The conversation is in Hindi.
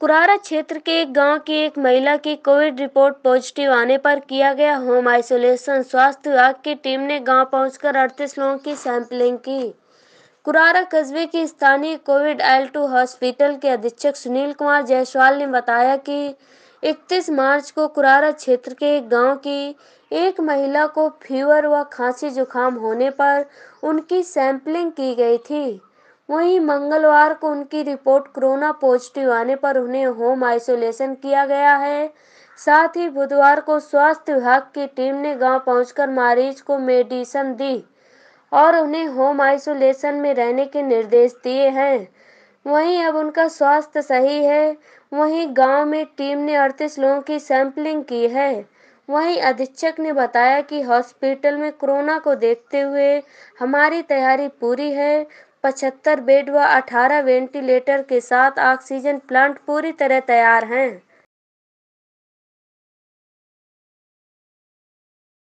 कुरारा क्षेत्र के एक गांव की एक महिला की कोविड रिपोर्ट पॉजिटिव आने पर किया गया होम आइसोलेशन स्वास्थ्य विभाग की टीम ने गांव पहुंचकर अड़तीस लोगों की सैंपलिंग की कुरारा कस्बे की स्थानीय कोविड एल टू हॉस्पिटल के अधीक्षक सुनील कुमार जायसवाल ने बताया कि 31 मार्च को कुरारा क्षेत्र के एक गाँव की एक महिला को फीवर व खांसी जुकाम होने पर उनकी सैंपलिंग की गई थी वहीं मंगलवार को उनकी रिपोर्ट कोरोना पॉजिटिव आने पर उन्हें होम आइसोलेशन किया गया है साथ ही बुधवार को स्वास्थ्य विभाग की टीम ने गांव पहुंचकर मरीज को मेडिसिन दी और उन्हें होम आइसोलेशन में रहने के निर्देश दिए हैं वहीं अब उनका स्वास्थ्य सही है वहीं गांव में टीम ने अड़तीस लोगों की सैंपलिंग की है वहीं अधीक्षक ने बताया कि हॉस्पिटल में कोरोना को देखते हुए हमारी तैयारी पूरी है पचहत्तर बेड व अठारह वेंटिलेटर के साथ ऑक्सीजन प्लांट पूरी तरह तैयार हैं